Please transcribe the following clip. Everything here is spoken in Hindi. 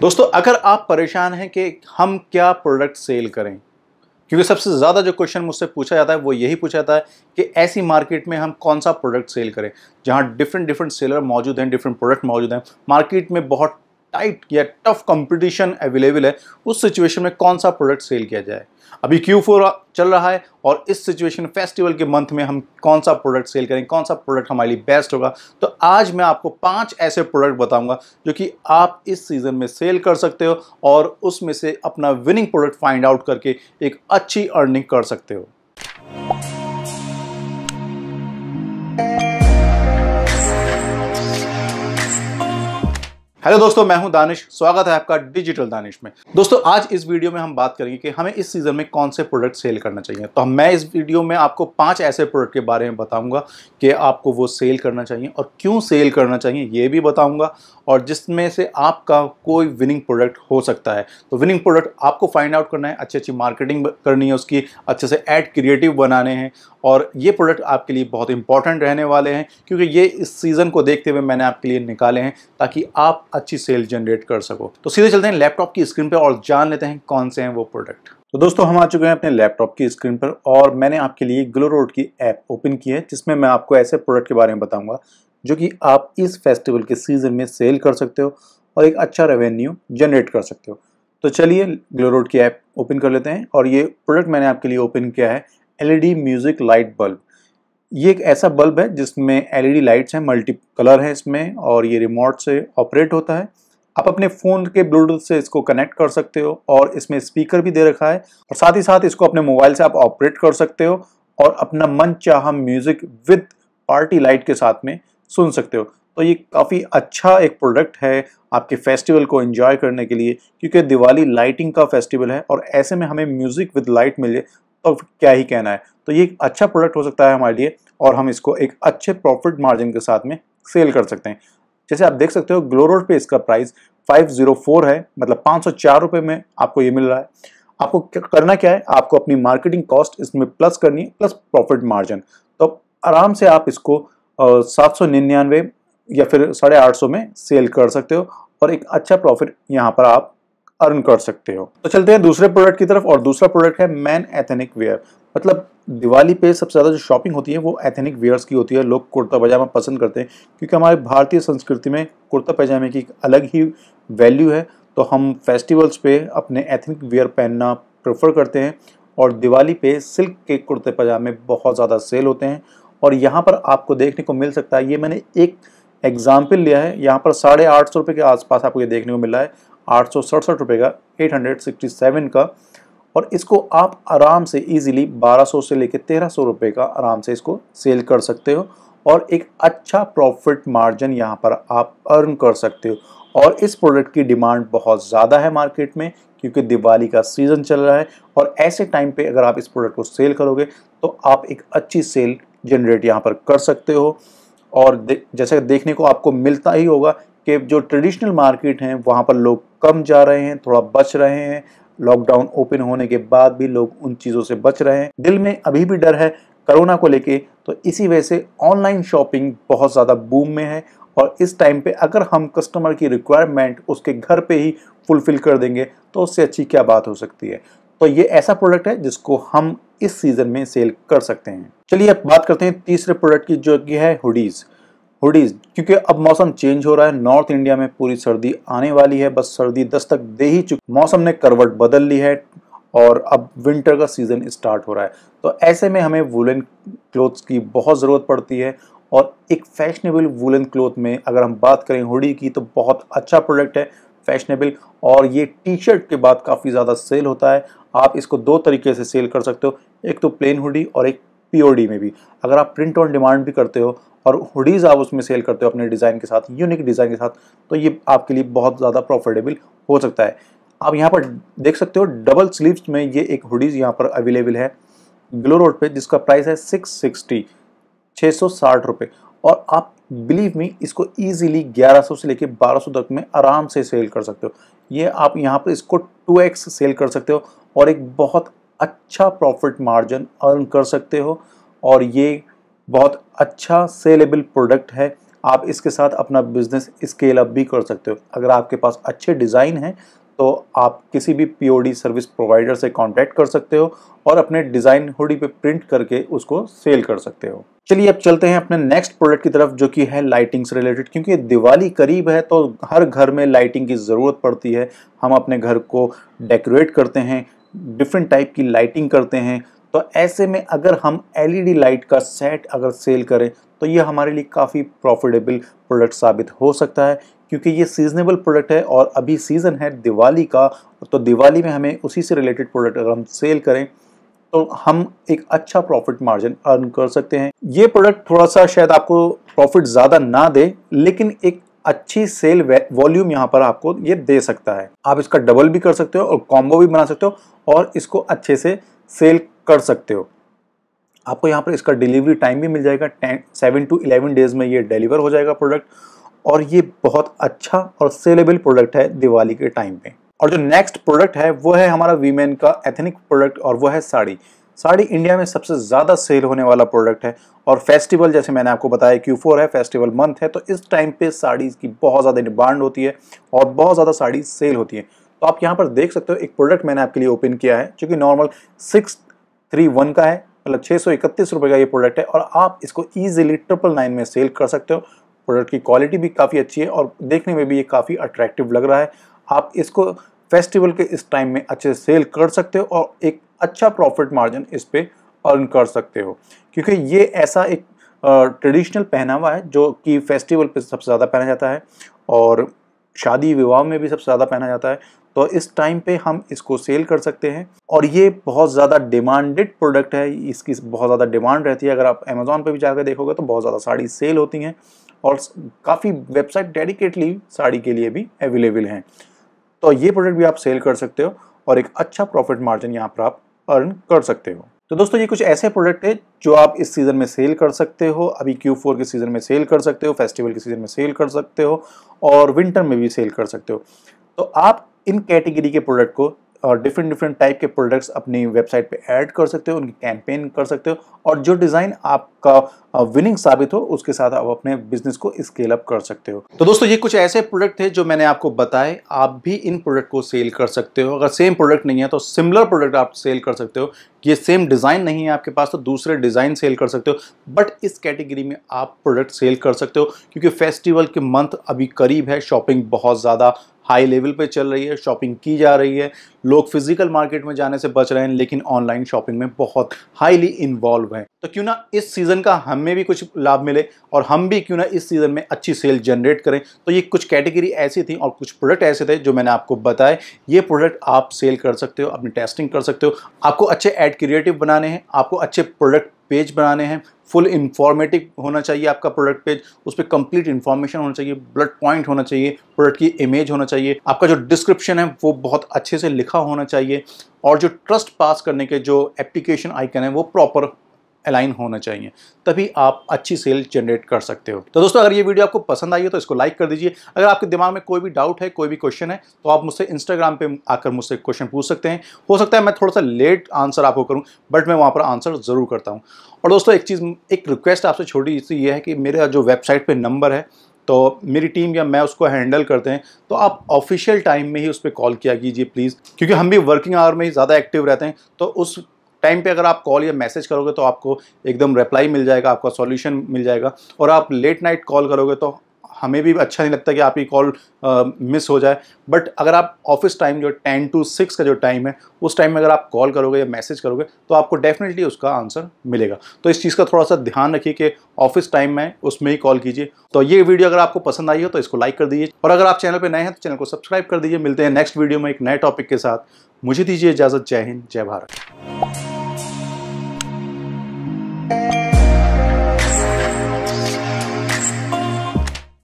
दोस्तों अगर आप परेशान हैं कि हम क्या प्रोडक्ट सेल करें क्योंकि सबसे ज़्यादा जो क्वेश्चन मुझसे पूछा जाता है वो यही पूछा जाता है कि ऐसी मार्केट में हम कौन सा प्रोडक्ट सेल करें जहाँ डिफरेंट डिफरेंट सेलर मौजूद हैं डिफरेंट प्रोडक्ट मौजूद हैं मार्केट में बहुत टाइट या टफ कंपटीशन अवेलेबल है उस सिचुएशन में कौन सा प्रोडक्ट सेल किया जाए अभी क्यू फोर चल रहा है और इस सिचुएशन फेस्टिवल के मंथ में हम कौन सा प्रोडक्ट सेल करें कौन सा प्रोडक्ट हमारे लिए बेस्ट होगा तो आज मैं आपको पांच ऐसे प्रोडक्ट बताऊंगा जो कि आप इस सीज़न में सेल कर सकते हो और उसमें से अपना विनिंग प्रोडक्ट फाइंड आउट करके एक अच्छी अर्निंग कर सकते हो हेलो दोस्तों मैं हूं दानिश स्वागत है आपका डिजिटल दानिश में दोस्तों आज इस वीडियो में हम बात करेंगे कि हमें इस सीज़न में कौन से प्रोडक्ट सेल करना चाहिए तो मैं इस वीडियो में आपको पांच ऐसे प्रोडक्ट के बारे में बताऊंगा कि आपको वो सेल करना चाहिए और क्यों सेल करना चाहिए ये भी बताऊंगा और जिसमें से आपका कोई विनिंग प्रोडक्ट हो सकता है तो विनिंग प्रोडक्ट आपको फाइंड आउट करना है अच्छी अच्छी मार्केटिंग करनी है उसकी अच्छे से एड क्रिएटिव बनाने हैं और ये प्रोडक्ट आपके लिए बहुत इंपॉर्टेंट रहने वाले हैं क्योंकि ये इस सीज़न को देखते हुए मैंने आपके लिए निकाले हैं ताकि आप अच्छी सेल जनरेट कर सको तो सीधे चलते हैं लैपटॉप की स्क्रीन पर और जान लेते हैं कौन से हैं वो प्रोडक्ट तो दोस्तों हम आ चुके हैं अपने लैपटॉप की स्क्रीन पर और मैंने आपके लिए ग्लो रोड की ऐप ओपन की है जिसमें मैं आपको ऐसे प्रोडक्ट के बारे में बताऊंगा जो कि आप इस फेस्टिवल के सीज़न में सेल कर सकते हो और एक अच्छा रेवेन्यू जनरेट कर सकते हो तो चलिए ग्लो रोड की ऐप ओपन कर लेते हैं और ये प्रोडक्ट मैंने आपके लिए ओपन किया है एलईडी म्यूज़िक लाइट बल्ब ये एक ऐसा बल्ब है जिसमें एलईडी लाइट्स e हैं मल्टी कलर है इसमें और ये रिमोट से ऑपरेट होता है आप अपने फ़ोन के ब्लूटूथ से इसको कनेक्ट कर सकते हो और इसमें स्पीकर भी दे रखा है और साथ ही साथ इसको अपने मोबाइल से आप ऑपरेट कर सकते हो और अपना मन चाह म्यूज़िक विद पार्टी लाइट के साथ में सुन सकते हो तो ये काफ़ी अच्छा एक प्रोडक्ट है आपके फेस्टिवल को एंजॉय करने के लिए क्योंकि दिवाली लाइटिंग का फेस्टिवल है और ऐसे में हमें म्यूज़िक विद लाइट मिले तो क्या ही कहना है तो ये एक अच्छा प्रोडक्ट हो सकता है हमारे लिए और हम इसको एक अच्छे प्रॉफिट मार्जिन के साथ में सेल कर सकते हैं जैसे आप देख सकते हो ग्लोरोड पे इसका प्राइस 504 है मतलब पाँच सौ में आपको ये मिल रहा है आपको करना क्या है आपको अपनी मार्केटिंग कॉस्ट इसमें प्लस करनी है प्लस प्रॉफिट मार्जिन तो आराम से आप इसको सात सौ निन्यानवे या फिर साढ़े आठ सौ में सेल कर सकते हो और एक अच्छा प्रॉफिट यहाँ पर आप अर्न कर सकते हो तो चलते हैं दूसरे प्रोडक्ट की तरफ और दूसरा प्रोडक्ट है मैन एथेनिक वेयर मतलब दिवाली पे सबसे ज़्यादा जो शॉपिंग होती है वो एथेनिक वेयर्स की होती है लोग कुर्ता पजामा पसंद करते हैं क्योंकि हमारे भारतीय संस्कृति में कुर्ता पजामे की एक अलग ही वैल्यू है तो हम फेस्टिवल्स पे अपने एथनिक वेयर पहनना प्रेफर करते हैं और दिवाली पे सिल्क के कुर्ते पजामे बहुत ज़्यादा सेल होते हैं और यहाँ पर आपको देखने को मिल सकता है ये मैंने एक एग्ज़ाम्पल लिया है यहाँ पर साढ़े आठ सौ रुपये के आसपास आपको ये देखने को मिला है आठ सौ सड़सठ रुपये का एट हंड्रेड सिक्सटी सेवन का और इसको आप आराम से इजीली 1200 से लेकर 1300 रुपए का आराम से इसको सेल कर सकते हो और एक अच्छा प्रॉफिट मार्जिन यहाँ पर आप अर्न कर सकते हो और इस प्रोडक्ट की डिमांड बहुत ज़्यादा है मार्केट में क्योंकि दिवाली का सीज़न चल रहा है और ऐसे टाइम पे अगर आप इस प्रोडक्ट को सेल करोगे तो आप एक अच्छी सेल जनरेट यहाँ पर कर सकते हो और दे, जैसे देखने को आपको मिलता ही होगा कि जो ट्रेडिशनल मार्केट हैं वहाँ पर लोग कम जा रहे हैं थोड़ा बच रहे हैं लॉकडाउन ओपन होने के बाद भी लोग उन चीज़ों से बच रहे हैं दिल में अभी भी डर है कोरोना को लेके तो इसी वजह से ऑनलाइन शॉपिंग बहुत ज़्यादा बूम में है और इस टाइम पे अगर हम कस्टमर की रिक्वायरमेंट उसके घर पे ही फुलफिल कर देंगे तो उससे अच्छी क्या बात हो सकती है तो ये ऐसा प्रोडक्ट है जिसको हम इस सीज़न में सेल कर सकते हैं चलिए अब बात करते हैं तीसरे प्रोडक्ट की जो कि है हुडीज़ हुडीज क्योंकि अब मौसम चेंज हो रहा है नॉर्थ इंडिया में पूरी सर्दी आने वाली है बस सर्दी दस्तक दे ही चुकी मौसम ने करवट बदल ली है और अब विंटर का सीज़न स्टार्ट हो रहा है तो ऐसे में हमें वुलन क्लोथ्स की बहुत ज़रूरत पड़ती है और एक फैशनेबल वुलन क्लोथ में अगर हम बात करें हुडी की तो बहुत अच्छा प्रोडक्ट है फैशनेबल और ये टी शर्ट के बाद काफ़ी ज़्यादा सेल होता है आप इसको दो तरीके से सेल कर सकते हो एक तो प्लेन हुडी और एक पीओडी में भी अगर आप प्रिंट ऑन डिमांड भी करते हो और हुडीज़ आप उसमें सेल करते हो अपने डिज़ाइन के साथ यूनिक डिज़ाइन के साथ तो ये आपके लिए बहुत ज़्यादा प्रॉफिटेबल हो सकता है आप यहाँ पर देख सकते हो डबल स्लीव्स में ये एक हुडीज़ यहाँ पर अवेलेबल है ग्लो रोड पे जिसका प्राइस है सिक्स सिक्सटी छः सौ साठ रुपये और आप बिलीव मी इसको ईजिली 1100 से लेके 1200 तक में आराम से सेल कर सकते हो ये आप यहाँ पर इसको 2x सेल कर सकते हो और एक बहुत अच्छा प्रॉफिट मार्जिन अर्न कर सकते हो और ये बहुत अच्छा सेलेबल प्रोडक्ट है आप इसके साथ अपना बिजनेस स्केल अप भी कर सकते हो अगर आपके पास अच्छे डिज़ाइन हैं तो आप किसी भी पीओडी सर्विस प्रोवाइडर से कांटेक्ट कर सकते हो और अपने डिज़ाइन होडी पे प्रिंट करके उसको सेल कर सकते हो चलिए अब चलते हैं अपने नेक्स्ट प्रोडक्ट की तरफ जो कि है लाइटिंग से रिलेटेड क्योंकि दिवाली करीब है तो हर घर में लाइटिंग की ज़रूरत पड़ती है हम अपने घर को डेकोरेट करते हैं डिफरेंट टाइप की लाइटिंग करते हैं तो ऐसे में अगर हम एलईडी लाइट e का सेट अगर सेल करें तो ये हमारे लिए काफ़ी प्रॉफिटेबल प्रोडक्ट साबित हो सकता है क्योंकि ये सीजनेबल प्रोडक्ट है और अभी सीज़न है दिवाली का तो दिवाली में हमें उसी से रिलेटेड प्रोडक्ट अगर हम सेल करें तो हम एक अच्छा प्रॉफिट मार्जिन अर्न कर सकते हैं ये प्रोडक्ट थोड़ा सा शायद आपको प्रॉफिट ज़्यादा ना दे लेकिन एक अच्छी सेल वॉल्यूम यहाँ पर आपको ये दे सकता है आप इसका डबल भी कर सकते हो और कॉम्बो भी बना सकते हो और इसको अच्छे से सेल कर सकते हो आपको यहाँ पर इसका डिलीवरी टाइम भी मिल जाएगा ten seven to eleven days में ये डिलीवर हो जाएगा प्रोडक्ट और ये बहुत अच्छा और सेलेबल प्रोडक्ट है दिवाली के टाइम पे और जो नेक्स्ट प्रोडक्ट है वो है हमारा वीमेन का एथनिक प्रोडक्ट और वो है साड़ी साड़ी इंडिया में सबसे ज़्यादा सेल होने वाला प्रोडक्ट है और फेस्टिवल जैसे मैंने आपको बताया क्यू फोर है फेस्टिवल मंथ है तो इस टाइम पे साड़ीज़ की बहुत ज़्यादा डिमांड होती है और बहुत ज़्यादा साड़ी सेल होती है तो आप यहाँ पर देख सकते हो एक प्रोडक्ट मैंने आपके लिए ओपन किया है जो कि नॉर्मल सिक्स थ्री वन का है मतलब छः सौ इकतीस रुपये का ये प्रोडक्ट है और आप इसको ईजिली ट्रिपल नाइन में सेल कर सकते हो प्रोडक्ट की क्वालिटी भी काफ़ी अच्छी है और देखने में भी ये काफ़ी अट्रैक्टिव लग रहा है आप इसको फेस्टिवल के इस टाइम में अच्छे सेल कर सकते हो और एक अच्छा प्रॉफिट मार्जिन इस पर अर्न कर सकते हो क्योंकि ये ऐसा एक ट्रेडिशनल पहनावा है जो कि फेस्टिवल पे सबसे ज़्यादा पहना जाता है और शादी विवाह में भी सबसे ज़्यादा पहना जाता है तो इस टाइम पे हम इसको सेल कर सकते हैं और ये बहुत ज़्यादा डिमांडेड प्रोडक्ट है इसकी बहुत ज़्यादा डिमांड रहती है अगर आप अमेज़ोन पर भी जाकर देखोगे तो बहुत ज़्यादा साड़ी सेल होती हैं और काफ़ी वेबसाइट डेडिकेटली साड़ी के लिए भी अवेलेबल हैं तो ये प्रोडक्ट भी आप सेल कर सकते हो और एक अच्छा प्रॉफिट मार्जिन यहाँ पर आप अर्न कर सकते हो तो दोस्तों ये कुछ ऐसे प्रोडक्ट है जो आप इस सीज़न में सेल कर सकते हो अभी Q4 के सीज़न में सेल कर सकते हो फेस्टिवल के सीज़न में सेल कर सकते हो और विंटर में भी सेल कर सकते हो तो आप इन कैटेगरी के प्रोडक्ट को और डिफरेंट डिफरेंट टाइप के प्रोडक्ट्स अपनी वेबसाइट पे ऐड कर सकते हो उनकी कैंपेन कर सकते हो और जो डिज़ाइन आपका विनिंग साबित हो उसके साथ आप अपने बिजनेस को स्केल अप कर सकते हो तो दोस्तों ये कुछ ऐसे प्रोडक्ट थे जो मैंने आपको बताए आप भी इन प्रोडक्ट को सेल कर सकते हो अगर सेम प्रोडक्ट नहीं है तो सिमिलर प्रोडक्ट आप सेल कर सकते हो ये सेम डिज़ाइन नहीं है आपके पास तो दूसरे डिज़ाइन सेल कर सकते हो बट इस कैटेगरी में आप प्रोडक्ट सेल कर सकते हो क्योंकि फेस्टिवल के मंथ अभी करीब है शॉपिंग बहुत ज़्यादा हाई लेवल पे चल रही है शॉपिंग की जा रही है लोग फिजिकल मार्केट में जाने से बच रहे हैं लेकिन ऑनलाइन शॉपिंग में बहुत हाईली इन्वॉल्व हैं तो क्यों ना इस सीज़न का हमें भी कुछ लाभ मिले और हम भी क्यों ना इस सीज़न में अच्छी सेल जनरेट करें तो ये कुछ कैटेगरी ऐसी थी और कुछ प्रोडक्ट ऐसे थे जो मैंने आपको बताए ये प्रोडक्ट आप सेल कर सकते हो अपनी टेस्टिंग कर सकते हो आपको अच्छे एड क्रिएटिव बनाने हैं आपको अच्छे प्रोडक्ट पेज बनाने हैं फुल इंफॉर्मेटिव होना चाहिए आपका प्रोडक्ट पेज उस पर कंप्लीट इन्फॉर्मेशन होना चाहिए ब्लड पॉइंट होना चाहिए प्रोडक्ट की इमेज होना चाहिए आपका जो डिस्क्रिप्शन है वो बहुत अच्छे से लिखा होना चाहिए और जो ट्रस्ट पास करने के जो एप्लीकेशन आइकन है वो प्रॉपर अलाइन होना चाहिए तभी आप अच्छी सेल जनरेट कर सकते हो तो दोस्तों अगर ये वीडियो आपको पसंद आई हो तो इसको लाइक कर दीजिए अगर आपके दिमाग में कोई भी डाउट है कोई भी क्वेश्चन है तो आप मुझसे इंस्टाग्राम पे आकर मुझसे क्वेश्चन पूछ सकते हैं हो सकता है मैं थोड़ा सा लेट आंसर आपको करूँ बट मैं वहाँ पर आंसर ज़रूर करता हूँ और दोस्तों एक चीज़ एक रिक्वेस्ट आपसे छोटी सी ये है कि मेरा जो वेबसाइट पर नंबर है तो मेरी टीम या मैं उसको हैंडल करते हैं तो आप ऑफिशियल टाइम में ही उस पर कॉल किया कीजिए प्लीज़ क्योंकि हम भी वर्किंग आवर में ही ज़्यादा एक्टिव रहते हैं तो उस टाइम पे अगर आप कॉल या मैसेज करोगे तो आपको एकदम रिप्लाई मिल जाएगा आपका सॉल्यूशन मिल जाएगा और आप लेट नाइट कॉल करोगे तो हमें भी अच्छा नहीं लगता कि आपकी कॉल मिस हो जाए बट अगर आप ऑफिस टाइम जो टेन टू सिक्स का जो टाइम है उस टाइम में अगर आप कॉल करोगे या मैसेज करोगे तो आपको डेफिनेटली उसका आंसर मिलेगा तो इस चीज़ का थोड़ा सा ध्यान रखिए कि ऑफिस टाइम में उसमें ही कॉल कीजिए तो ये वीडियो अगर आपको पसंद आई हो तो इसको लाइक कर दीजिए और अगर आप चैनल पर नए हैं तो चैनल को सब्सक्राइब कर दीजिए मिलते हैं नेक्स्ट वीडियो में एक नए टॉपिक के साथ मुझे दीजिए इजाज़त जय हिंद जय भारत